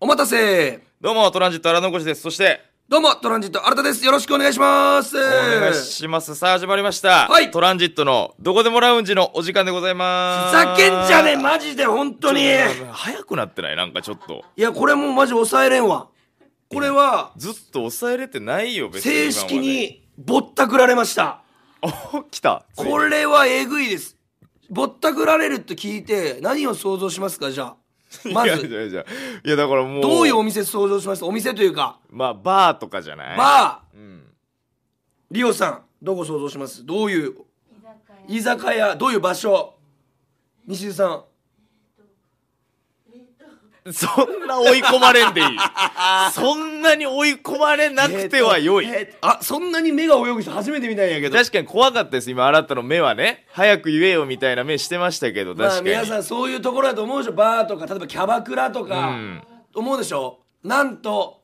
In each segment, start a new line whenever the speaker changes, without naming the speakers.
お待たせどうもトランジット荒残しですそしてどうもトランジット荒田ですよろしくお願いしますお願いしますさあ始まりました、はいトランジットのどこでもラウンジのお時間でございます。ふざけんじゃねえマジで本当に早くなってないなんかちょっといやこれもうマジ抑えれんわこれはずっと抑えれてないよ別正式にぼったくられましたお来たこれはえぐいですぼったくられるって聞いて何を想像しますかじゃあ まずいやいやいやだからもうどういうお店想像しましたお店というかまあバーとかじゃないバー、うん、リオさんどこ想像しますどういう居酒屋どういう場所西津さんそんな追い込まれんでいい そんなに追い込まれなくては良い、えーえー、あそんなに目が泳ぐ人初めて見たんやけど確かに怖かったです今あなたの目はね早く言えよみたいな目してましたけど確かに、まあ、皆さんそういうところだと思うでしょバーとか例えばキャバクラとか、うん、思うでしょなんと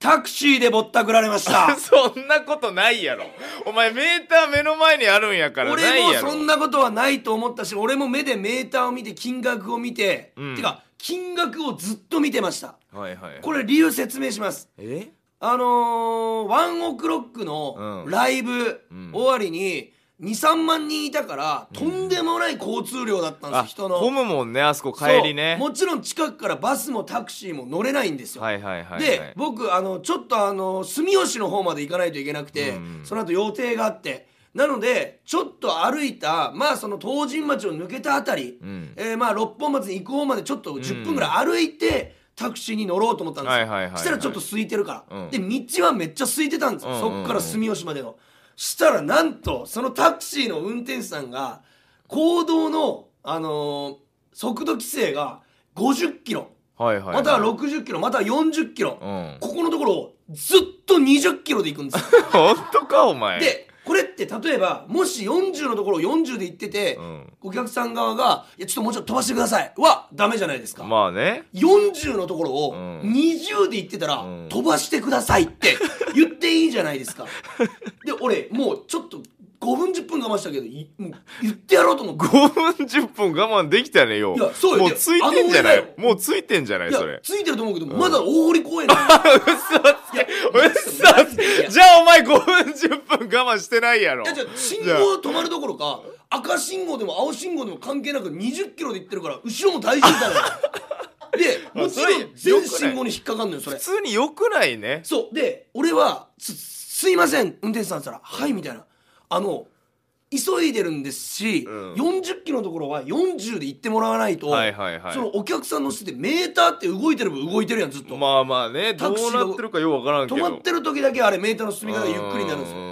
タクシーでぼったくられました そんなことないやろお前メーター目の前にあるんやから俺もそんなことはないと思ったし俺も目でメーターを見て金額を見て、うん、てか金額をずっと見てました、はいはいはいこれ理由説明しますえあのーワンオクロックのライブ終わりに23万人いたからとんでもない交通量だったんです、あ人の混むもんねあそこ帰りねもちろん近くからバスもタクシーも乗れないんですよ、はいはいはいはいで僕あのちょっとあの住吉の方まで行かないといけなくて、うんその後予定があってなのでちょっと歩いたまあその東神町を抜けたあたり、うん、えー、まあ六本松に行く方までちょっと10分ぐらい歩いて、タクシーに乗ろうと思ったんですよ、はしたらちょっと空いてるから、うん、で道はめっちゃ空いてたんですよ、そっから住吉までのしたらなんとそのタクシーの運転手さんが公道の、あのー、速度規制が50キロ、はいはいはい、または60キロまたは40キロ、うん、ここのところをずっと20キロで行くんですよ 本当かお前でこれって例えばもし40のところを40で言ってて、うん、お客さん側が「いやちょっともうちょっと飛ばしてください」はダメじゃないですかまあね40のところを20で言ってたら「うん、飛ばしてください」って言っていいじゃないですかで俺もうちょっと5分10分我慢したけどもう言ってやろうと思って5分10分我慢できたねよいやそうもうついてんじゃないもうついてんじゃないそれついてると思うけど、まだ大濠公園だよ 嘘つけじゃあお前5分10分我慢してないやろいやじゃ信号止まるどころか赤信号でも青信号でも関係なく20キロで行ってるから後ろも大夫だよでもちろん全信号に引っかかんのよそれ普通によくないねそうで俺はす「すいません運転手さん」っつったら「はい」みたいなあの急いでるんですし、うん、40キロのところは40で行ってもらわないと、はいはいはい、そのお客さんのしてメーターって動いてるば動いてるやんずっとまあまあねタクシーどうなってるかようわからんけど止まってる時だけあれメーターの進み方がゆっくりになるんですよ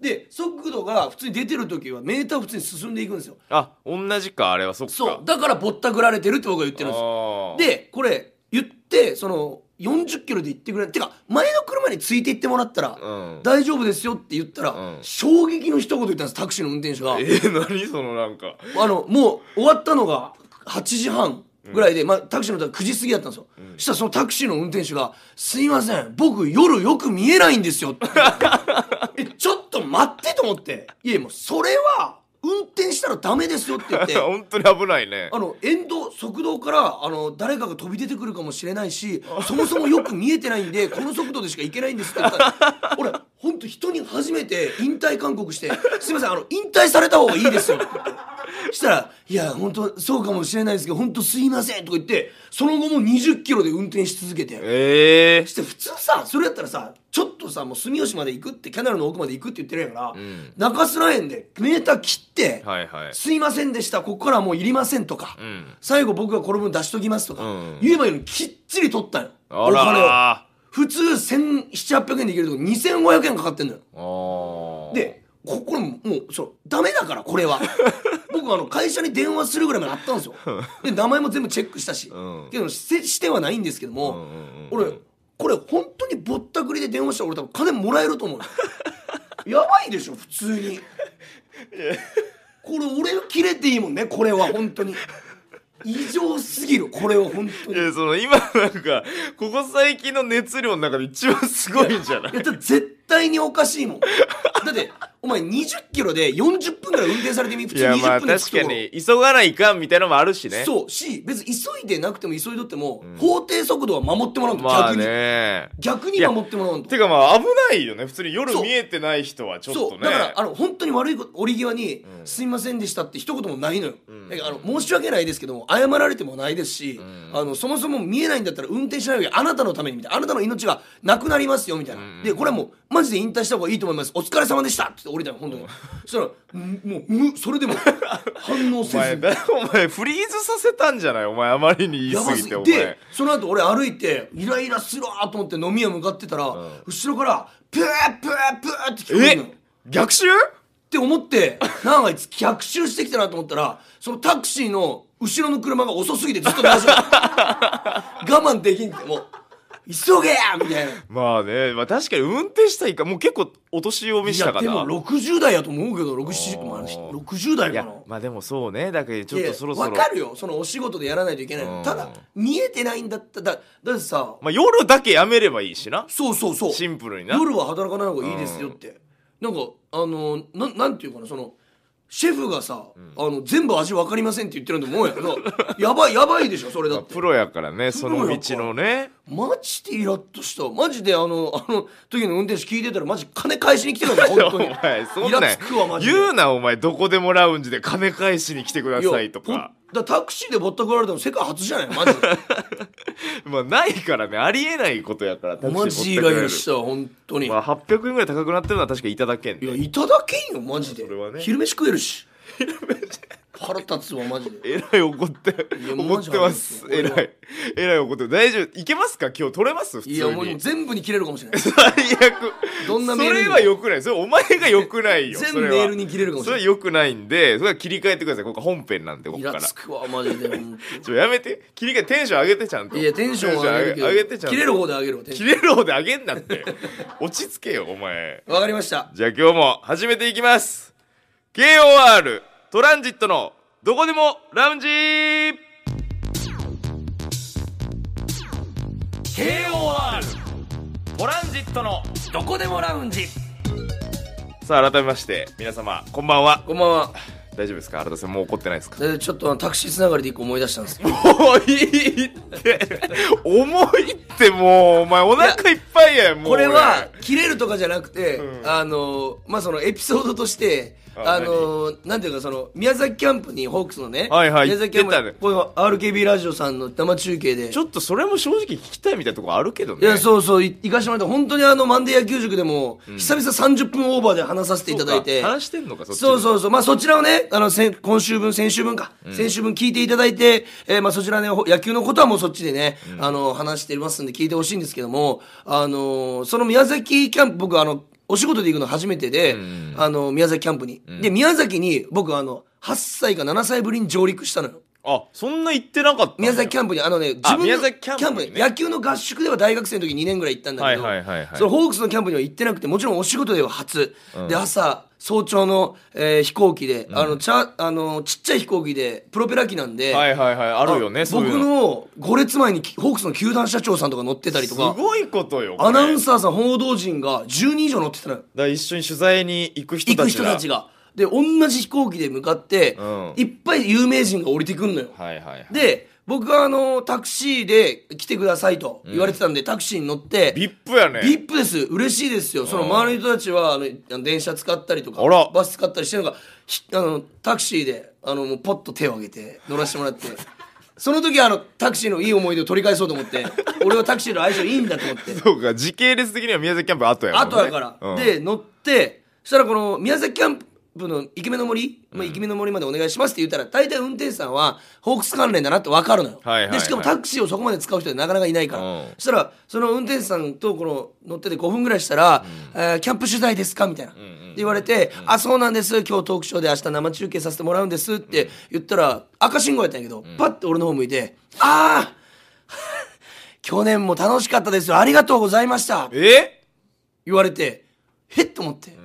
で速度が普通に出てる時はメーター普通に進んでいくんですよあ同じかあれはそっかそうだからぼったくられてるって僕は言ってるんですでこれ言ってその40キロで行ってくれてか前の車について行ってもらったら大丈夫ですよって言ったら、衝撃の一言言ったんですタクシーの運転手がえ何そのなんかあのもう終わったのが8時半ぐらいで、まあ、タクシーの9時過ぎだったんですよ、そしたらそのタクシーの運転手が「すいません僕夜よく見えないんですよ」えちょっと待ってと思っていやもうそれは運転したらダメですよって言って 本当に危ないねあの沿道側道からあの誰かが飛び出てくるかもしれないしそもそもよく見えてないんで この速度でしか行けないんですって言ったら俺本当人に初めて引退勧告して「すいませんあの引退された方がいいですよ」って言っしたら「いや本当そうかもしれないですけど本当すいません」とか言ってその後も2 0キロで運転し続けてええー、して普通さそれやったらさちょっとさもう住吉まで行くってキャナルの奥まで行くって言ってるやから、うん、中洲らへんでメーター切って、はいはい、すいませんでしたここからはもういりません」とか、うん、最後僕がこの分出しときます」とか、うん、言えばいいのにきっちり取ったよお金を普通1700800円でいけるとこ2500円かかってんのよでここれもうそうダメだからこれは 僕あの会社に電話するぐらいまであったんですよで名前も全部チェックしたし、うん、っていしてはないんですけども、うんうんうん、俺これ本当にぼったくりで電話したら俺多分金もらえると思う やばいでしょ普通にこれ俺切れていいもんねこれは本当に。異常すぎるこれは本当にいその今なんかここ最近の熱量の中で一番すごいんじゃないいや絶対対におかしいもん だってお前20キロで40分ぐらい運転されてみ普通20分でいや確かに急がないかんみたいなのもあるしねそうし別に急いでなくても急いとっても、うん、法定速度は守ってもらうと、まあ、逆に逆に守ってもらうとてかまあ危ないよね普通に夜見えてない人はちょっとねだからあの本当に悪い折り際に、うん、すいませんでした」って一言もないのよ、うん、あの申し訳ないですけども謝られてもないですし、あのそもそも見えないんだったら運転しないよりあなたのためにみたいなあなたの命がなくなりますよみたいな、でこれはもう、まマジで引退した方がいいと思いますお疲れ様でしたって降りたの本当にそしたらもうそれでも 反応せずお前お前フリーズさせたんじゃないお前あまりに言い過ぎてお前でその後俺歩いてイライラするわと思って飲み屋向かってたら、うん、後ろからプープープーって聞こえるの逆襲って思ってなんかあいつ逆襲してきたなと思ったらそのタクシーの後ろの車が遅すぎてずっと流して我慢できんってもう。急げやみたいな。まあね、まあ確かに運転したいか、もう結構お年を召したから。いや、でも60代やと思うけど、60、60代かな。まあでもそうね、だけどちょっとそろそろ。わかるよ、そのお仕事でやらないといけない。ただ、見えてないんだっただってさ。まあ夜だけやめればいいしな。そうそうそう。シンプルにな。夜は働かない方がいいですよって。なんか、あの、ななんていうかな、その、シェフがさ、あの全部味分かりませんって言ってるんだもんやけど やばいやばいでしょそれだってプロやからねその道のねマジでイラッとしたマジであの あの時の運転手聞いてたらマジ金返しに来てんだ 本当にお前そんな言うなお前どこでもラウンジで金返しに来てくださいとかだタクシーでぼったくられたの世界初じゃないマジでまあ ないからねありえないことやからマジイライした本当にまあ800円ぐらい高くなってるのは確かいただけん、ね、いやいただけんよマジで、ね、昼飯食えるし 昼飯腹立つわマジでえらい怒って怒ってますえらいえらい怒って大丈夫いけますか今日取れます普通にいやもう全部に切れるかもしれない最悪どんなメールそれはよくないそれお前がよくないよ全メールに切れるかもしれないそれはよくないんでそれは切り替えてくださいここ本編なんでここからイラつくわマジでちょやめて切り替えテンション上げてちゃんといやテンション上げ上げて切れる方で上げる切れる方で上げんなって 落ち着けよお前わかりましたじゃあ今日も始めていきます KOR トランジットのどこでもラウンジ KOR トランジットのどこでもラウンジさあ改めまして皆様こんばんはこんばんは大丈夫ですか新田さんもう怒ってないですかちょっとタクシーつながりで一個思い出したんですもう いいって重いってもうお前お腹いっぱいやもうこれは切れるとかじゃなくて、うん、あのまあそのエピソードとしてあのなんていうかその宮崎キャンプにホークスのね、はいはい、宮崎キャンプ、ね、この RKB ラジオさんの生中継でちょっとそれも正直聞きたいみたいなとこあるけどねいやそうそう行かしてもらって本当にあのマンデー野球塾でも、うん、久々30分オーバーで話させていただいて話してんのかそそうそうそうまあそちらをねあの、今週分、先週分か、先週分聞いていただいて、えー、まあそちらね、野球のことはもうそっちでね、うん、あの、話してますんで聞いてほしいんですけども、あの、その宮崎キャンプ、僕あの、お仕事で行くの初めてで、うん、あの、宮崎キャンプに。で、宮崎に僕あの、8歳か7歳ぶりに上陸したのよ。あそんな行ってなかった宮崎キャンプにあのね自分のキャンプに、野球の合宿では大学生の時2年ぐらい行ったんだけど、そのホークスのキャンプには行ってなくてもちろんお仕事では初、うん、で朝早朝の、えー、飛行機で、うん、あのちゃあのちっちゃい飛行機でプロペラ機なんで、僕の5列前にホークスの球団社長さんとか乗ってたりとかすごいことよアナウンサーさん報道陣が10人以上乗ってたのよだ一緒に取材に行く人たちが行く人たちがで同じ飛行機で向かって、うん、いっぱい有名人が降りてくんのよ、はいはいはい、で僕はあのタクシーで来てくださいと言われてたんで、うん、タクシーに乗って VIP やね VIP です嬉しいですよその周りの人たちはあの電車使ったりとかバス使ったりしてるのがあのタクシーであのもうポッと手を挙げて乗らせてもらって その時あのタクシーのいい思い出を取り返そうと思って俺はタクシーの相性いいんだと思ってそうか時系列的には宮崎キャンプ後やから、ね、後やから、うん、で乗ってそしたらこの宮崎キャンププのイケメンの森、まあ、イケメンの森までお願いしますって言ったら、大体運転手さんはホークス関連だなって分かるのよ、はいはいはい、でしかもタクシーをそこまで使う人ってなかなかいないから、うん、そしたらその運転手さんとこの乗ってて5分ぐらいしたら、うん、えー、キャンプ取材ですかみたいな、うんうん、言われて、うん、あそうなんです今日トークショーで明日生中継させてもらうんですって言ったら、赤信号やったんやけど、パッて俺の方向いて「ああ 去年も楽しかったですよありがとうございました」え言われてへっと思って。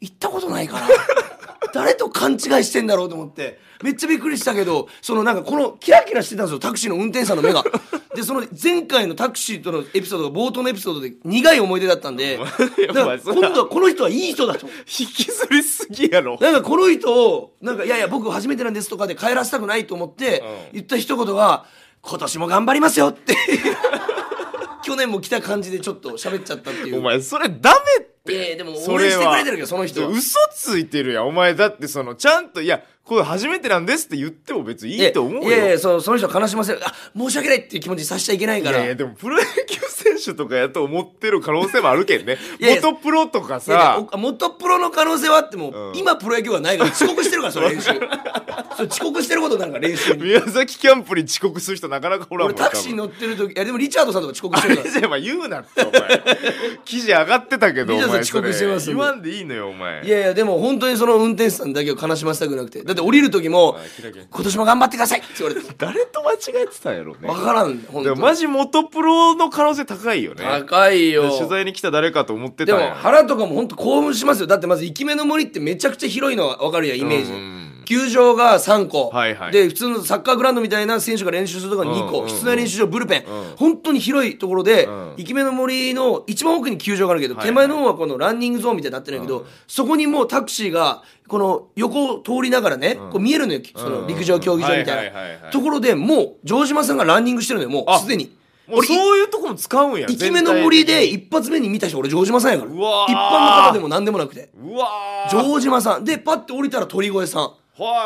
行ったことないから 誰と勘違いしてんだろうと思ってめっちゃびっくりしたけどそのなんかこのキラキラしてたんですよタクシーの運転手さんの目が でその前回のタクシーとのエピソードが冒頭のエピソードで苦い思い出だったんで だから今度はこの人はいい人だと引きずりすぎやろなんかこの人をなんかいやいや僕初めてなんですとかで帰らせたくないと思って言った一言が今年も頑張りますよって去年も来た感じでちょっと喋っちゃったっていう。お前、それダメって。いやいやでも応援してくれてるけど、その人は。嘘ついてるやん。お前、だってその、ちゃんと、いや、これ初めてなんですって言っても別にいいと思うよいやいやそその人悲しませるあ申し訳ないっていう気持ちさせちゃいけないからいやいやでもプロ野球選手とかやと思ってる可能性もあるけんね元プロとかさ元プロの可能性はあっても、うん、今プロ野球はないから遅刻してるからそれ練習 それ遅刻してることなんか練習宮崎キャンプに遅刻する人なかなかほらん俺タクシー乗ってる時いやでもリチャードさんとか遅刻してるから あ言うなってお前記事上がってたけどお前遅刻してます言わんでいいのよお前いやいやでも本当にその運転手さんだけを悲しませたくなくてだて降りる時も「今年も頑張ってください」って言われて誰と間違えてたんやろうね分からんほんマジ元プロの可能性高いよね高いよ取材に来た誰かと思ってたでも腹とかも本当興奮しますよだってまず「イケメンの森」ってめちゃくちゃ広いのは分かるやイメージ、うんうん球場が3個、はいはい、で普通のサッカーグラウンドみたいな選手が練習するところが2個、うんうんうん、室内練習場ブルペン、うん、本当に広いところで、うん、イケメンの森の一番奥に球場があるけど、はいはい、手前の方はこのランニングゾーンみたいになってるんだけど、うん、そこにもうタクシーがこの横を通りながらね、こう見えるのよその陸上競技場みたいなところでもう城島さんがランニングしてるのよもうすでに。俺そういうとこも使うんやイケメンの森で一発目に見た人俺城島さんやから一般の方でも何でもなくてうわ城島さんでパッて降りたら鳥越さん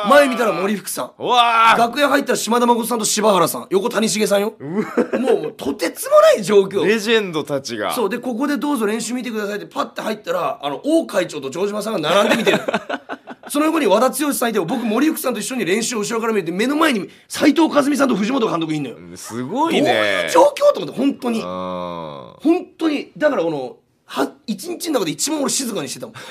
前見たら森福さん楽屋入ったら島田誠さんと柴原さん横谷繁さんよもうとてつもない状況レジェンドたちがそうでここでどうぞ練習見てくださいってパッて入ったらあの王会長と城島さんが並んでみてる その横に和田剛さんいて僕森福さんと一緒に練習を後ろから見て目の前に斎藤和美さんと藤本監督いんのよすごいねどういう状況と思って本当に本当にだからこのは一日の中で一番俺静かにしてたもん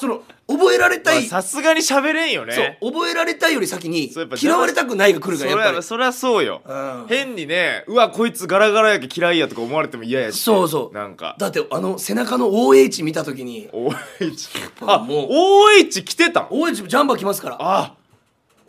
その覚えられたい、さすがに喋れんよねそう覚えられたいより先に嫌われたくないが来るからやっぱりそれはそうよ、うん変にねうわこいつガラガラやけ嫌いやとか思われても嫌やしそうそうなんかだってあの背中の OH 見た時に OH あももう OH 来てた OH ジャンバー来ますからあ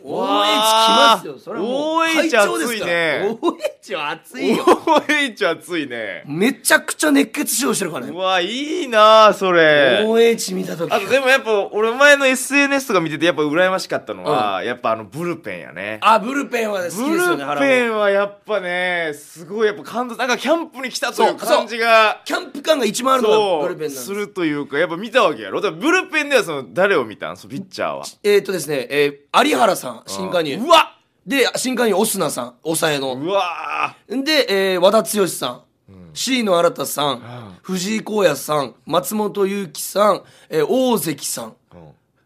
OH 来ますよそれはもう OH 会長ですから OH は熱いよ OH 熱いねめちゃくちゃ熱血指導してるからねうわいいなそれ OH 見た時あとでもやっぱ俺前の SNS とか見ててやっぱ羨ましかったのは、うん、やっぱあのブルペンやねあブルペンは好きですよねブルペンはやっぱねすごいやっぱ感動なんかキャンプに来たという感じがキャンプ感が一番あるのがブルペンなんですするというかやっぱ見たわけやろブルペンではその誰を見たんそのピッチャーはえー、っとですね、えー、有原さんさん新加入うわで新加入オスナさん抑えのうわで、えー、和田剛さん C の新さん、藤井耕也さん松本裕樹さん、えー、大関さん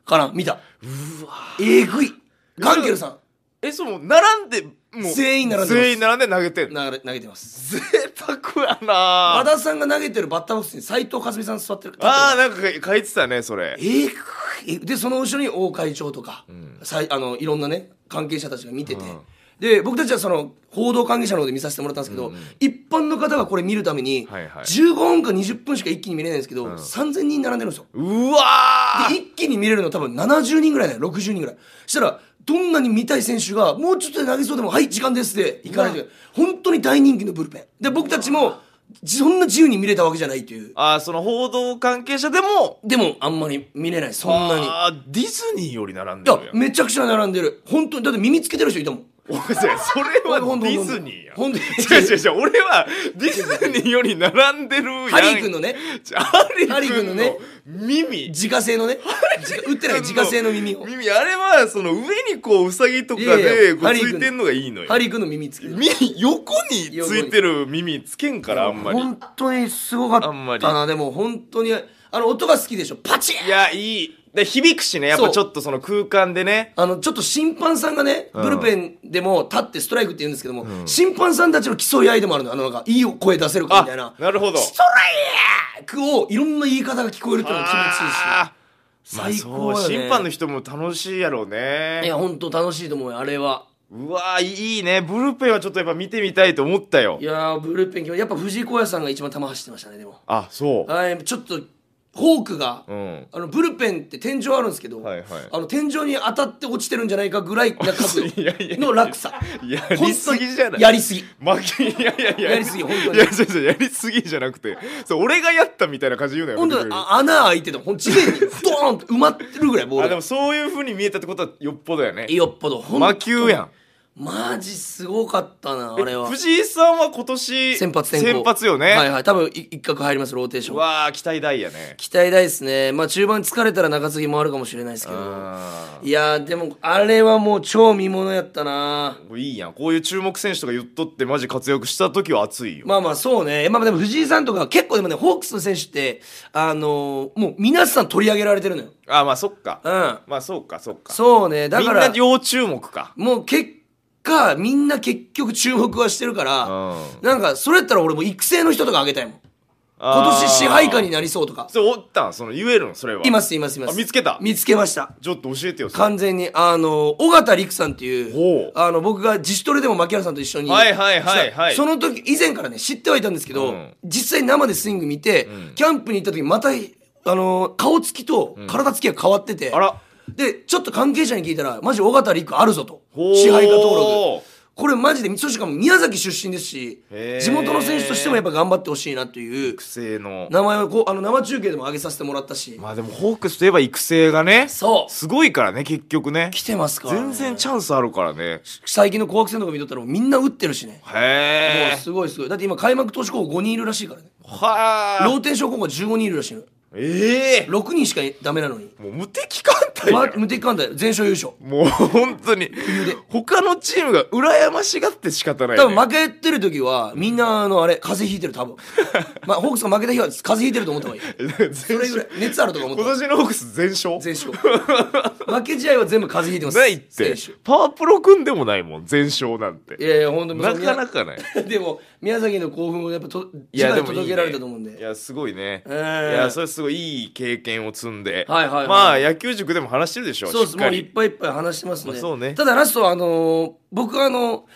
から見たうわえぐいガンケルさんえそう並んでもう全員並んで全員並んで投げて投げ投げてます贅沢やな和田さんが投げてるバッターボックスに斎藤和美さん座ってるああなんか書いてたねそれえぐいでその後ろに王会長とか、うん、さいあのいろんなね関係者たちが見てて、うん、で僕たちはその報道関係者の方で見させてもらったんですけど、うん一般の方がこれ見るために、はいはい、15分か20分しか一気に見れないんですけど、うん、3000人並んでるんですようわで一気に見れるの多分70人ぐらいだよ60人ぐらいしたらどんなに見たい選手がもうちょっとで投げそうでも「はい時間です」で行かない本当に大人気のブルペンで僕たちもそんな自由に見れたわけじゃないという。ああ、その報道関係者でも。でも、あんまり見れない、そんなに。ああ、ディズニーより並んでるいや、めちゃくちゃ並んでる。本当に、だって耳つけてる人いたもん。お それはディズニーやほん違う違う違う俺はディズニーより並んでるやんハリー君のねハリー君のね耳自家製のね売ってない自家製の耳を耳あれはその上にこうウサギとかでこうついてんのがいいのよハリー君の耳つける。耳、横についてる耳つけんからあんまり本当にすごかったなでも本当にあの音が好きでしょパチンいやいいで響くしねやっぱちょっとその空間でねあのちょっと審判さんがねブルペンでも立ってストライクって言うんですけども、うん審判さんたちの競い合いでもあるのあのなんかいい声出せるかみたいななるほどストライクをいろんな言い方が聞こえるっていうのも気持ちいいし。最高、ね審判の人も楽しいやろうねいや本当楽しいと思うあれはうわいいねブルペンはちょっとやっぱ見てみたいと思ったよいやブルペンやっぱ藤井耕也さんが一番球走ってましたねでもあそうはいちょっとフォークが、うんあのブルペンって天井あるんですけど、はいはいあの天井に当たって落ちてるんじゃないかぐらいな数 の落差やりすぎじゃないやりすぎ負けいやいやいややりすぎ本当にいややりすぎじゃなくてそう俺がやったみたいな感じ言うなよ本当にあ穴開いててほん地面にドーンと埋まってるぐらいボーあルでもそういうふうに見えたってことはよっぽどやねよっぽどほん魔球やんマジすごかったなあれは藤井さんは今年先発先発よねはいはい多分一角入りますローテーションわあ期待大やね期待大ですねまあ中盤疲れたら中継ぎもあるかもしれないですけどいやでもあれはもう超見ものやったないいやんこういう注目選手とか言っとってマジ活躍した時は熱いよまあまあそうねまあでも藤井さんとか結構でもねホークスの選手ってあのー、もう皆さん取り上げられてるのよあまあそっかうんまあそうかそうかそうねだからみんな要注目かもう結構果みんな結局注目はしてるから、なんかそれやったら俺も育成の人とかあげたいもん今年支配下になりそうとかそれおったんその言えるのそれはいますいますいます見つけた見つけましたちょっと教えてよそれ完全にあの尾形陸さんっていほうあの僕が自主トレでも槙原さんと一緒にはいはいはいはいその時以前からね知ってはいたんですけど、うん実際生でスイング見て、キャンプに行った時またあの顔つきと体つきが変わってて、あらでちょっと関係者に聞いたらマジ尾形陸あるぞと支配下登録これマジでそしかも宮崎出身ですし地元の選手としてもやっぱ頑張ってほしいなという育成の名前をあの生中継でも上げさせてもらったしまあでもホークスといえば育成がねそうすごいからね結局ね来てますから、ね、全然チャンスあるからね最近の紅白戦とか見とったらみんな打ってるしねへえもうすごいすごいだって今開幕投手候補5人いるらしいからねはあローテーション候補15人いるらしいのええー、6人しかダメなのにもう無敵艦ま、無敵艦隊全勝優勝もう本当に他のチームが羨ましがって仕方ない、ね、多分負けてる時はみんなあのあれ風邪ひいてる多分 まあホークスが負けた日は風邪ひいてると思った方がいい それぐらい熱あるとか思った今年のホークス全勝全勝負け試合は全部風邪ひいてますないってパワープロ組んでもないもん全勝なんていやいや本当なかなかないでも宮崎の興奮をやっぱといやでも届けられたと思うんでいやすごいね、えー、いやそれすごいいい経験を積んで、はいはい、はい、まあ野球塾でも話してるでしょそうですもういっぱいいっぱい話してますね,、そうねただラストあの僕あの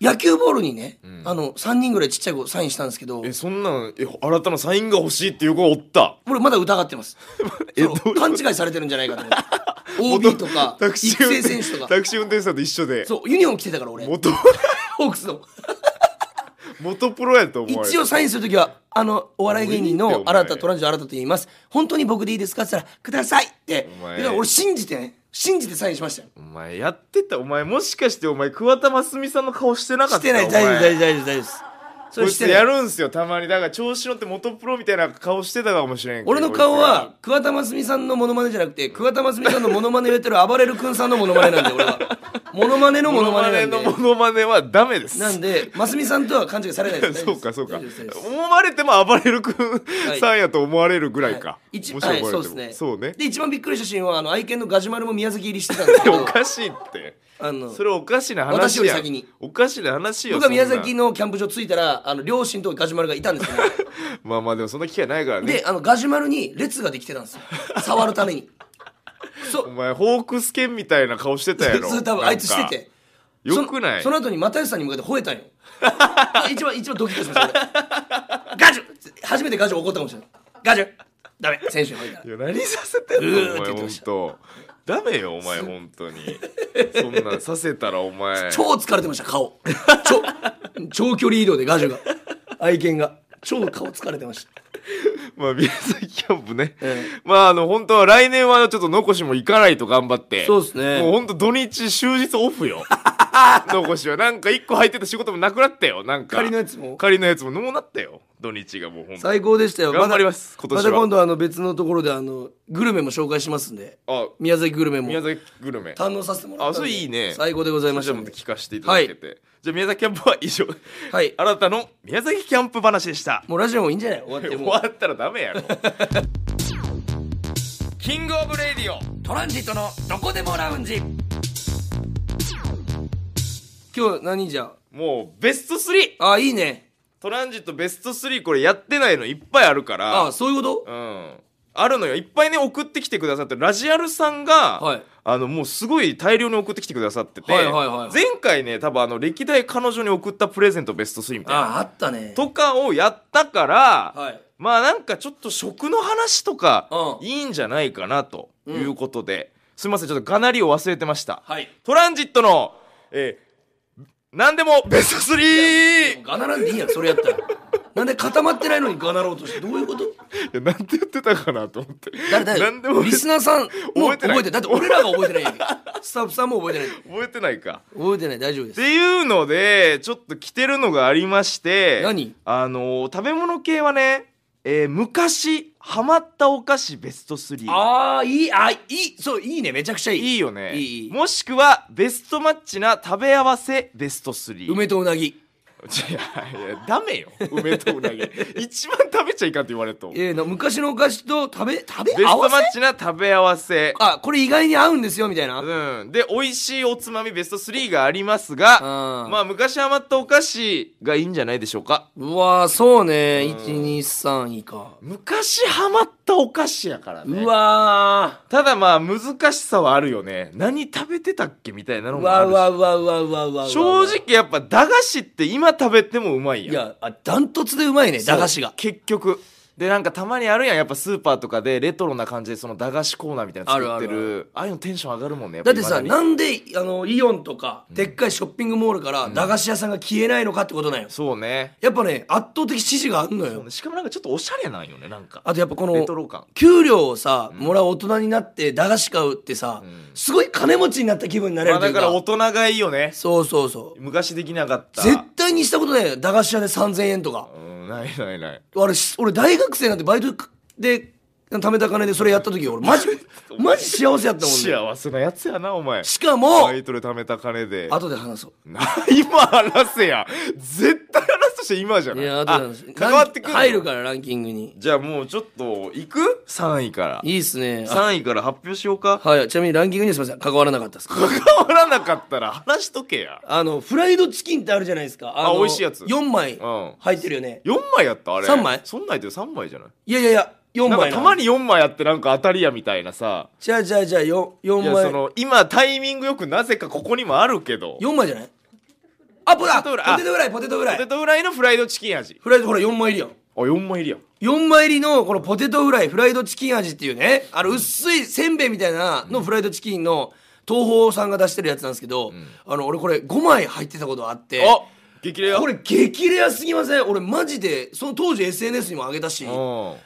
野球ボールにね、あの3人ぐらいちっちゃい子サインしたんですけどえそんなんえ新たなサインが欲しいっていう子がおった俺まだ疑ってます え勘違いされてるんじゃないかと OB とか育成選手とかタクシー運転手さんと一緒でそうユニオンーム着てたから俺元 ホークスの元プロやと思う一応サインするときはあのお笑い芸人の新田トランジ新田と言います本当に僕でいいですかって言ったら「ください」って俺信じてね信じてサインしましたよお前やってたお前もしかしてお前桑田真澄さんの顔してなかったしてない大丈夫大丈夫大丈夫そしてやるんすよたまにだから調子乗って元プロみたいな顔してたかもしれんけど俺の顔は桑田真澄さんのモノマネじゃなくて桑田真澄さんのモノマネをやってる暴れる君さんのモノマネなんで俺は モノマネのモノマネなんでモノマネのモノマネはダメですなんで真澄さんとは勘違いされないですそうかそうか思われても暴れる君さんやと思われるぐらいか、はい、一番、はい、そうですねそうねで一番びっくりしたシーンはあの愛犬のガジュマルも宮崎入りしてたんですけど おかしいってあのそれおかしな話私より先におかしな話よ僕は宮崎のキャンプ場着いたらあの両親とガジュマルがいたんですよ、ね、まあまあでもそんな機会ないからねであのガジュマルに列ができてたんですよ 触るためにそお前ホークス犬みたいな顔してたや普ろ通多分あいつしててよくないそのその後に又吉さんに向かって吠えたんよ一番一番ドキッとしましたガジュ初めてガジュ怒ったかもしれないガジュダメ選手に吠えたいや何させてんのお言ってましたダメよお前本当にそんなんさせたらお前 超疲れてました顔超 長距離移動でガジュが愛犬が超顔疲れてました まあ宮崎キャンプね、ええ、まああの本当は来年はちょっと残しも行かないと頑張ってそうですねもう本当土日終日オフよ残しはなんか一個入ってた仕事もなくなったよなんか仮のやつも仮のやつももうなったよ土日がもう最高でしたよ頑張りますま今た年また今度あの別のところであのグルメも紹介しますんであ宮崎グルメも宮崎グルメ堪能させてもらってんあそれいいね最高でございましじたゃあもっと聞かせていただけて、じゃあ宮崎キャンプは以上はい新たの宮崎キャンプ話でしたもうラジオもいいんじゃない終わって終わったらダメやろ キングオブレディオトランジットのどこでもラウンジ今日何じゃもうベスト 3! あいいねトランジットベスト3これやってないのいっぱいあるからああそういうことうんあるのよいっぱいね送ってきてくださってラジアルさんが、はい、あのもうすごい大量に送ってきてくださってて、はいはいはい、前回ね多分あの歴代彼女に送ったプレゼントベスト3みたいなああったねとかをやったから、はい、まあなんかちょっと食の話とかいいんじゃないかなということで、うん、すみませんちょっとがなりを忘れてました、はい、トランジットの、えー何でもベスト 3! ガナらんでいいやんそれやったらなんで固まってないのにガナろうとしてどういうこといや、なんて言ってたかなと思って。誰誰なんでもリスナーさんも覚えてないだって俺らが覚えてないスタッフさんも覚えてない覚えてないか。覚えてない大丈夫です。っていうので、ちょっと着てるのがありまして、何あの、食べ物系はね、えー、昔ハマったお菓子ベスト3ああいいあいいそういいねめちゃくちゃいいいいよねもしくはベストマッチな食べ合わせベスト3梅とうなぎいやいやダメよ梅とうなぎ 一番食べちゃいかんって言われるとええな昔のお菓子と食べ食べベストマッチな食べ合わせあこれ意外に合うんですよみたいな、うん、で美味しいおつまみベスト3がありますが、うまあ昔余ったお菓子がいいんじゃないでしょうかうわーそうね123位か昔ハマったお菓子やからねうわただまあ難しさはあるよね何食べてたっけみたいなのもあるわうわうわうわうわうわうわうわ正直やっぱ駄菓子って今食べてもうまいやんいやあダントツでうまいね駄菓子が結局でなんかたまにあるやんやっぱスーパーとかでレトロな感じでその駄菓子コーナーみたいなの作ってるああいうのテンション上がるもんねやだぱってさなんであのイオンとかでっかいショッピングモールから駄菓子屋さんが消えないのかってことなんよ、そうねやっぱね圧倒的支持があるのよしかもなんかちょっとおしゃれなんよねなんかあとやっぱこレトロの感給料をさもらう大人になって駄菓子買うってさ、すごい金持ちになった気分になれるといだうかから大人がいいよねそうそうそう昔できなかった絶対にしたことないよ駄菓子屋で3000円とか、ないないない俺俺大学生なんてバイトで貯めた金でそれやった時俺マジ マジ幸せやったもんね幸せなやつやなお前しかもバイトで貯めた金で後で話そう 今話せや絶対話すとして今じゃないいや後で話す関わってくる入るからランキングにじゃあもうちょっと行く ?3 位からいいっすね3位から発表しようかはいちなみにランキングにはすいません関わらなかったっす関わらなかったら話しとけやあのフライドチキンってあるじゃないですかああ美味しいやつ4枚入ってるよね、うん、4枚やったあれ3枚そんなんって3枚じゃないいやいやいや枚なんかたまに4枚あってなんか当たりやみたいなさじゃあじゃあじゃあ 4, 4そ枚の今タイミングよくなぜかここにもあるけど4枚じゃないあポテトフライポテトフライポテトフラポテイトフライのフライドチキン味フライドほら4枚入りやんあ4枚いるやん4枚入りのこのポテトフライフライドチキン味っていうねあの薄いせんべいみたいなのフライドチキンの東宝さんが出してるやつなんですけど、あの俺これ5枚入ってたことあってあ激レアこれ激レアすぎません俺マジでその当時 SNS にも上げたし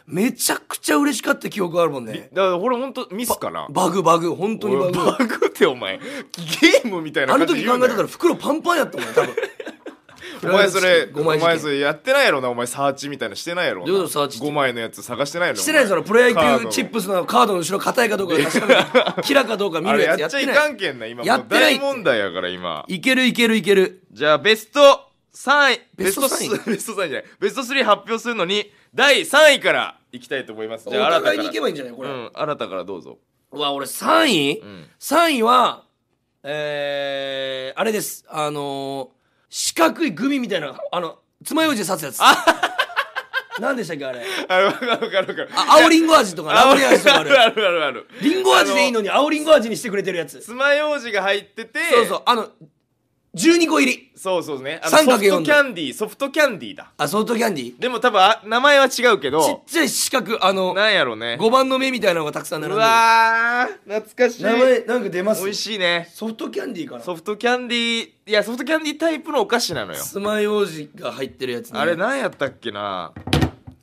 めちゃくちゃ嬉しかった記憶があるもんねだから俺本当ミスかなバグバグ本当にバグバグってお前ゲームみたいな感じあの時考えてたら袋パンパンやったもん多分お前それお前それやってないやろなお前サーチみたいなしてないやろどうサーチ5枚のやつ探してないやろしてないそのプロ野球チップスのカードの後ろ硬いかどうか確かめ キラかどうか見るやつやっちゃいかんけんな今やってない大問題やから今いけるいけるいけるじゃあベスト3位ベスト3ベスト3じゃないベスト3発表するのに第3位からいきたいと思いますじゃあ新たからいけばいいんじゃないこれ、うん、新たからどうぞうわ俺3位、うん、3位はえー、あれですあのー四角いグミみたいなあの爪楊枝刺すやつ何でしたっけあれあわかるわかるわかるあ青りんご味とか青りんご味とかあるあるあるあるりんご味でいいのに青りんご味にしてくれてるやつ爪楊枝が入っててそうそうあの12個入りそうそうねあの三ソ角フトキャンディーソフトキャンディーだあソフトキャンディーでも多分あ名前は違うけどちっちゃい四角あのなんやろね5番の目みたいなのがたくさん並んうでるわー懐かしい名前なんか出ます美味しいねソフトキャンディーかなソフトキャンディーいやソフトキャンディータイプのお菓子なのよようじが入ってるやつね、あれ何やったっけな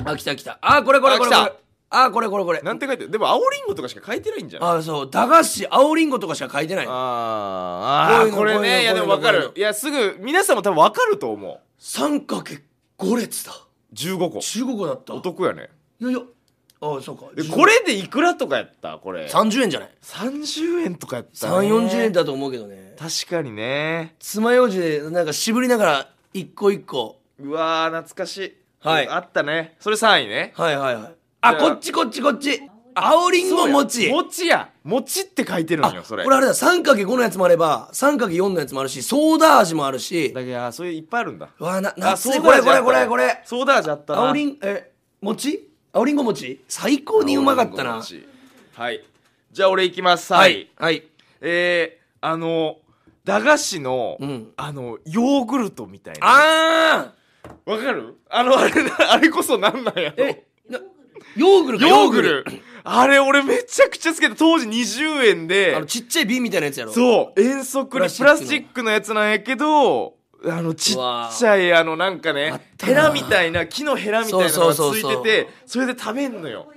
あ来た来たあこれこれこれ来たこれあこれこれこれなんて書いてるでも青りんごとかしか書いてないんじゃん。あそう駄菓子青りんごとかしか書いてないああこれねいやでも分かるいやすぐ皆さんも多分分かると思う三かけ5列だ15個15個だったお得やねいやいやああそうかこれでいくらとかやったこれ30円じゃない30円とかやったね340円だと思うけどね確かにね爪楊枝でなんか渋りながら一個一個うわ懐かしいはいあったねそれ3位ねはいはいはいあ、こっちこっちこっち。青りんご餅。餅や。餅って書いてるのよ、それ。これあれだ、3角け5のやつもあれば、3角け4のやつもあるし、ソーダ味もあるし。だけど、そういういっぱいあるんだ。わあ、な、な、これこれこれこれ。ソーダ味あったな。青りん、え、餅青りんご餅最高にうまかったな。はい。じゃあ俺いきます。はい。はい。えー、あの、駄菓子の、うん、あの、ヨーグルトみたいな。ああわかるあの、あれ、あれこそなんなんやろ。えヨーグルヨーグルあれ俺めちゃくちゃつけて、当時20円であのちっちゃい瓶みたいなやつやろそう遠足にプラスチックのやつなんやけどあのちっちゃいあのなんかねヘラみたいな木のヘラみたいなのがついててそれで食べんのよ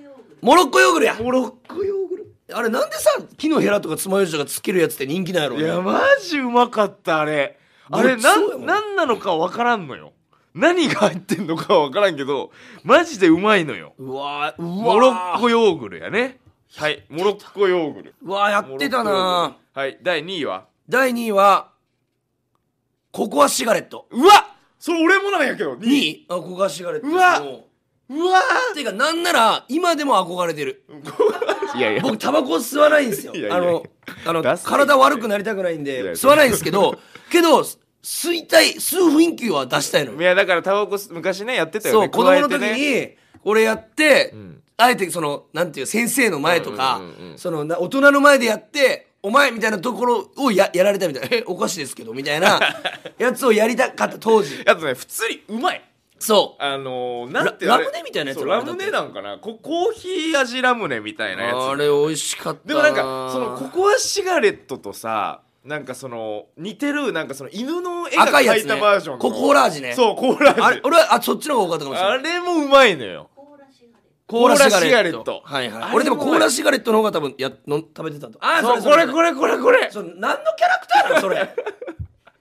モロッコヨーグルやモロッコヨーグルあれなんでさ木のヘラとかつまようじとかつけるやつって人気なんやろ、ね、いやマジうまかったあれあれなんななのか分からんのよ何が入ってんのかは分からんけどマジでうまいのようわうわモロッコヨーグルやねはいモロッコヨーグルうわやってたなはい第2位は第2位はココアシガレットうわそれ俺もなんやけど2 2位あココアシガレットうわうわていうかなんなら今でも憧れてる いやいや僕タバコ吸わないんですよいやいやあのあの体悪くなりたくないんで吸わないんですけどけど吸いたい吸う雰囲気は出したいのいやだからタバコ昔ねやってたよねそう子供の時に俺やって、うん、あえてそのなんていう先生の前とか、その大人の前でやってお前みたいなところをややられたみたいなえおかしいですけどみたいな やつをやりたかった当時あとね普通にうまいそうあのー、なんてラムネみたいなやつラムネなんかなコーヒー味ラムネみたいなやつあれ美味しかったでもなんかそのココアシガレットとさなんかその似てるなんかその犬の絵が赤いや描いたバージョンのココーラ味ねそうコーラあれ俺はあそっちの方が多かったかもしれなあれもうまいのよコーラシガレコーラシットはいはい俺でもコーラシガレットの方が多分やの食べてたとあそうこれこれこれこれそう何のキャラクターなのそれ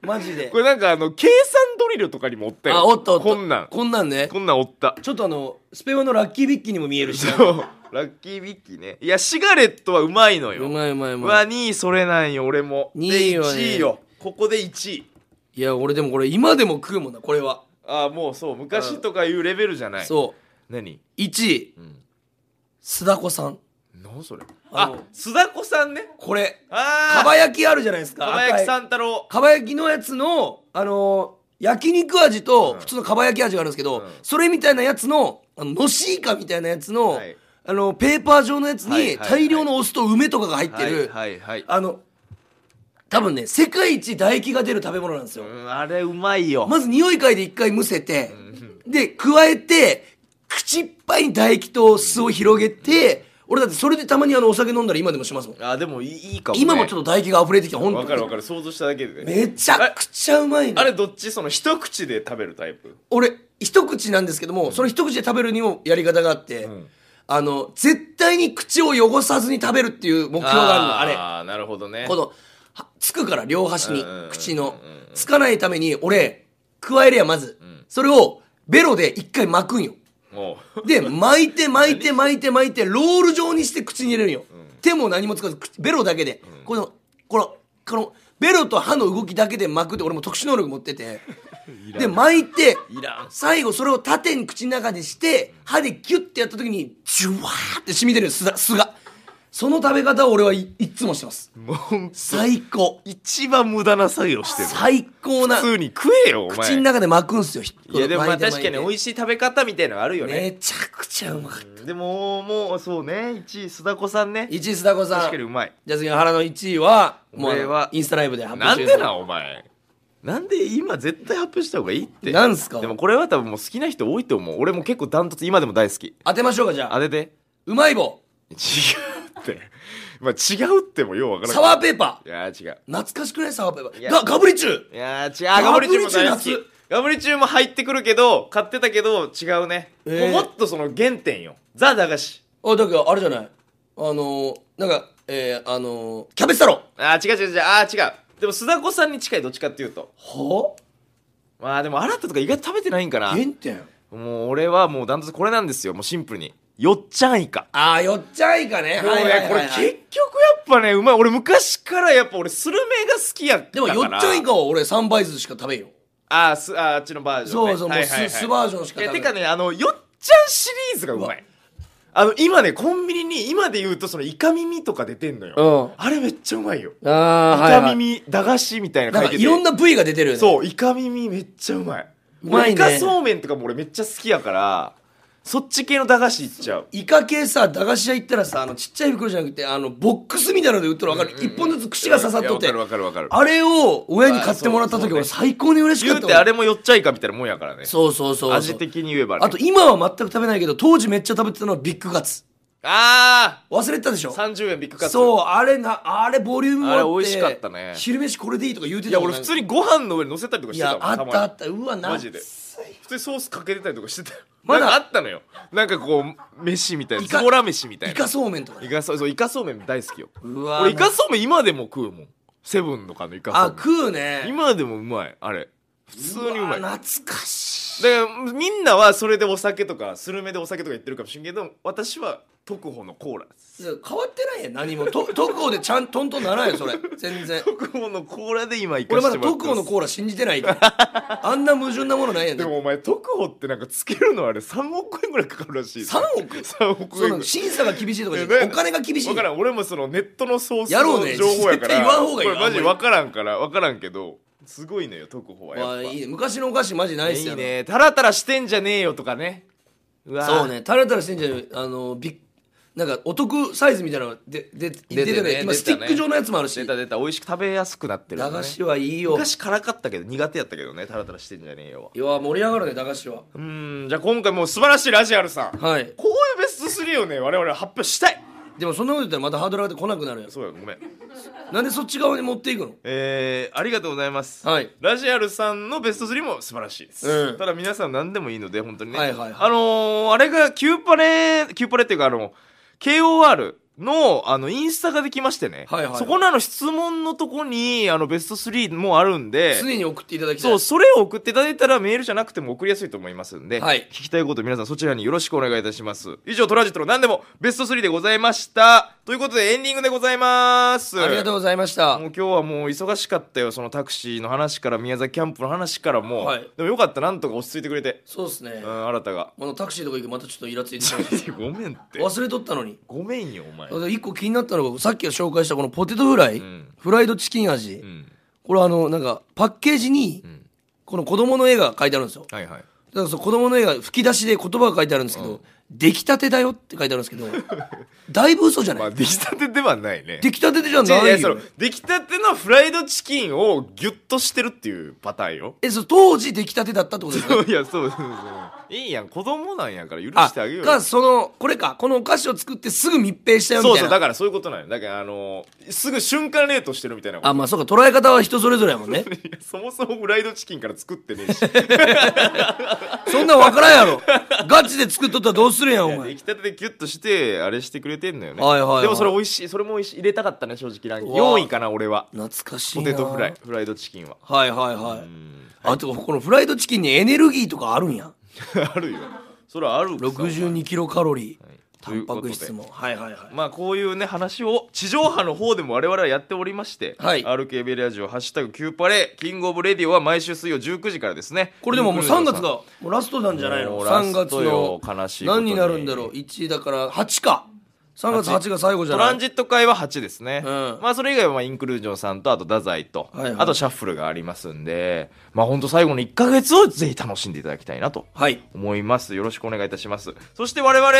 マジでこれなんかあの計算ドリルとかにもおったよあおっとおっとこんなんこんなんねこんなんおったちょっとあのスペマのラッキービッキーにも見えるしそうラッキーミッキーねいやシガレットはうまいのようまいうまいうまいわ2位それなんよ俺も2位はね1位よここで1位いや俺でもこれ今でも食うもんなこれはああもうそう昔とかいうレベルじゃないそう。何う1位うん須田子さん何それああの須田子さんねこれかあば焼きあるじゃないですか蒲赤焼い三太郎かば焼きのやつのあのー焼肉味と普通のかば焼き味があるんですけど、うんそれみたいなやつのあののしいかみたいなやつの、はいあのペーパー状のやつに大量のお酢と梅とかが入ってる、あの多分ね世界一唾液が出る食べ物なんですよ、うん、あれうまいよまず匂い嗅いで一回むせて、で加えて口いっぱいに唾液と酢を広げて、俺だってそれでたまにあのお酒飲んだら今でもしますもんあでもいいかも、ね、今もちょっと唾液が溢れてきて本当に分かる分かる想像しただけで、ね、めちゃくちゃうまいあれどっちその一口で食べるタイプ俺一口なんですけども、その一口で食べるにもやり方があって、うんあの、絶対に口を汚さずに食べるっていう目標があるの、あああなるほどね。この、つくから両端に、口の。つかないために、俺、加えりゃまず、うん、それをベロで一回巻くんよ。で、巻いて巻いて巻いて巻いて、ロール状にして口に入れるんよ。うん、手も何も使わず、ベロだけで、うん、この、この、この、ベロと歯の動きだけで巻くって、俺も特殊能力持ってて。で巻いて最後それを縦に口の中にして歯でギュッてやった時にジュワーって染みてるす酢が。その食べ方を俺はいいつもしてます最高一番無駄な作業してる最高な普通に食えよ口の中で巻くんすよいやでも確かに美味しい食べ方みたいなのあるよねめちゃくちゃうまかったでももうそうね1位須田子さんね1位須田子さん確かにうまいじゃあ次の原の1位はもうインスタライブで発表してなんでなお前なんで今絶対発表した方がいいってなんすかでもこれは多分もう好きな人多いと思う俺も結構ダントツ今でも大好き当てましょうかじゃあ当ててうまい棒違うってまあ違うってもようわからないサワーペーパーいや違う懐かしくないサワーペーパーガブリチュウ。いや違うガブリチュウもガブリチュも入ってくるけど買ってたけど違うね、えー、もうもっとその原点よザ・駄菓子あだけどあれじゃないあのー、なんかえー、あのー、キャベツ太郎あ違う違う違うあ違うでも須田子さんに近いどっちかっていうとはまあでも新たとか意外と食べてないんかな原点もう俺はもうダントツこれなんですよもうシンプルによっちゃんイカああよっちゃんイカねもうこれ結局やっぱねうまい俺昔からやっぱ俺スルメが好きやったでもよっちゃんイカは俺3杯ずつしか食べよあーすあーあっちのバージョン、ね、そうそうもうス,、スバージョンしか食べいやてかねあのよっちゃんシリーズがうまいあの、今ね、コンビニに、今で言うと、その、イカ耳とか出てんのよ。うん。あれめっちゃうまいよ。ああ、はい、イカ耳、駄菓子みたいな書いていろんな部位が出てるよね。そう、イカ耳めっちゃうまい。うまいね。イカそうめんとかも俺めっちゃ好きやから、そっち系の駄菓子行っちゃうイカ系さ駄菓子屋行ったらさあのちっちゃい袋じゃなくてあのボックスみたいなので売ったら分かる、一本ずつ串が刺さっとってわかるわかるわかあれを親に買ってもらった時は最高に嬉しか言っうてあれもよっちゃいかみたいなもんやからねそうそうそうそう味的に言えばねあと今は全く食べないけど当時めっちゃ食べてたのはビッグガッツあ忘れてたでしょ30円ビッグカツそうあれなあれボリュームもあってあれ美味しかったね昼飯これでいいとか言うてたや俺普通にご飯の上に乗せたりとかいしてたやもんあったあったうわなマジで普通にソースかけてたりとかしてたよまだあったのよなんかこう飯みたいなズボラ飯みたいイカそうめんとかイカそうそうイカそうめん大好きようわ俺イカそうめん今でも食うもんセブンとかのイカあそう食うね今でもうまいあれ普通にうまい懐かしいらみんなはそれでお酒とかスルメでお酒とか言ってるかもしれんけど私は特保のコーラです変わってないやん何も特保でちゃんとんとならんやそれ全然特保のコーラで今行か俺まだ特保のコーラ信じてないからあんな矛盾なものないやんでもお前特保ってなんかつけるのあれ3億円ぐらいかかるらしい3億 ?3 億円ぐらい審査が厳しいとかじゃお金が厳しい分からん俺もそのネットのソースの情報やからやろうね絶対言わん方がいいこれマジ分からんから分からんけどすごいのよ特保はやっぱ、まあ、いい昔のお菓子マジないっすよいいねタラタラしてんじゃねえよとかねそうねタラタラしてんじゃねえあのビッなんかお得サイズみたいなのでで出てね今スティック状のやつもあるし、出た出た美味しく食べやすくなってる、ね、駄菓子はいいよ昔辛かったけど苦手やったけどねタラタラしてんじゃねえよいや盛り上がるね駄菓子はうんじゃあ今回もう素晴らしいラジアルさん、はい、こういうベスト3をね我々発表したいでもそんなこと言ったらまたハードル上げてこなくなるやんそうやごめんなんでそっち側に持っていくのえー、ありがとうございます、はい、ラジアルさんのベスト3も素晴らしいです、うん、ただ皆さん何でもいいので本当にね、はいはいはい、あのー、あれがキューパレキューパレっていうかあのー KOR の、あの、インスタができましてね。はいはいはいそこのあの質問のとこに、あの、ベスト3もあるんで。常に送っていただきたいそう、それを送っていただいたらメールじゃなくても送りやすいと思いますんで、はい聞きたいこと皆さんそちらによろしくお願いいたします。以上、トラジットの何でもベスト3でございました。ということでエンディングでございますありがとうございましたもう今日はもう忙しかったよそのタクシーの話から宮崎キャンプの話からもはい、でもよかったなんとか落ち着いてくれてそうですねうん新たがこのタクシーとか行くまたちょっとイラついてしまごめんって忘れとったのにごめんよお前一個気になったのがさっき紹介したこのポテトフライ、うん、フライドチキン味、うん、これあのなんかパッケージに、この子供の絵が書いてあるんですよ、はいはいだからその子供の絵が吹き出しで言葉が書いてあるんですけど、うん出来たてだよって書いてあるんですけどだいぶ嘘じゃない、まあ、出来たてではないね出来たてじゃないよ、ね、出来たてのフライドチキンをギュッとしてるっていうパターンよえそ当時出来たてだったってことですか、いやそうそうそういいやん子供なんやから許してあげようよそのこれかこのお菓子を作ってすぐ密閉したよみたいなそうそうだからそういうことなんよだからあのー、すぐ瞬間冷凍してるみたいなあまあそうか捉え方は人それぞれやもんね そもそもフライドチキンから作ってねえし そんな分からんやろガチで作っとったらどうするやんお前出来たてでキュッとしてあれしてくれてんのよね、はいはいはいでもそれ美味しいそれも美味しい入れたかったね正直ランキング4位かな俺は懐かしいポテトフライフライドチキンははいはいはい、あとこのフライドチキンにエネルギーとかあるんや あるよそれはあるさ62キロカロリー、タンパク質もはいはいはいまあこういうね話を地上波の方でも我々はやっておりまして、はい RKB ラジオ「ハッシュタグーパレ」キングオブレディオは毎週水曜19時からですねこれでももう3月がもうラストなんじゃないの ?3 月よの悲しいに何になるんだろう ?1 だから8か。3月8が最後じゃトランジット会は8ですね、うんまあそれ以外はまあインクルージョンさんとあと太宰と、はいはいあとシャッフルがありますんでまあ本当最後の1ヶ月をぜひ楽しんでいただきたいなとはい思いますよろしくお願いいたしますそして我々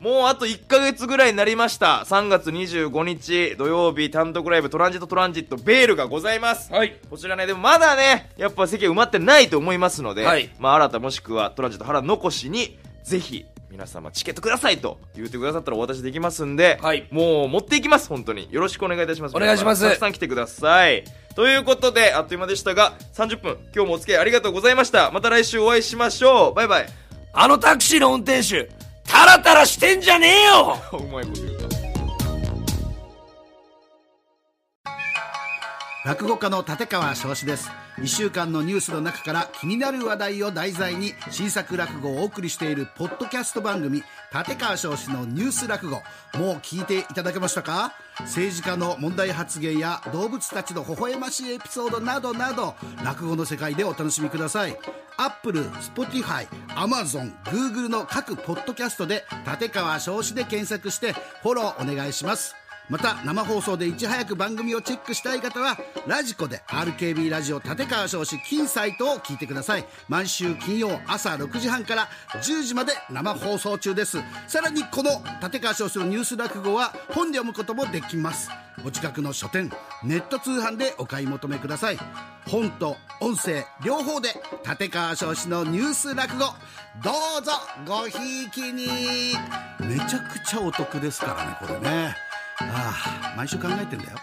もうあと1ヶ月ぐらいになりました3月25日土曜日単独ライブトランジットトランジットベールがございますはいこちらねでもまだねやっぱ席埋まってないと思いますので、はいまあ新たもしくはトランジット原残しにぜひ皆様チケットくださいと言ってくださったらお渡しできますんで、はい、もう持っていきます本当によろしくお願いいたしますお願いしますたくさん来てくださいということであっという間でしたが30分今日もお付き合いありがとうございましたまた来週お会いしましょうバイバイあのタクシーの運転手タラタラしてんじゃねえよ うまいこと落語家の立川翔志です1週間のニュースの中から気になる話題を題材に新作落語をお送りしているポッドキャスト番組立川翔志のニュース落語もう聞いていただけましたか政治家の問題発言や動物たちの微笑ましいエピソードなどなど落語の世界でお楽しみくださいアップル、スポティファイ、アマゾン、グーグルの各ポッドキャストで立川少子で検索してフォローお願いしますまた生放送でいち早く番組をチェックしたい方はラジコで RKB ラジオ立川少子金サイトを聞いてください毎週金曜朝6時半から10時まで生放送中ですさらにこの立川少子のニュース落語は本で読むこともできますお近くの書店ネット通販でお買い求めください本と音声両方で立川少子のニュース落語どうぞごひいきにめちゃくちゃお得ですからねこれねああ毎週考えてんだよ。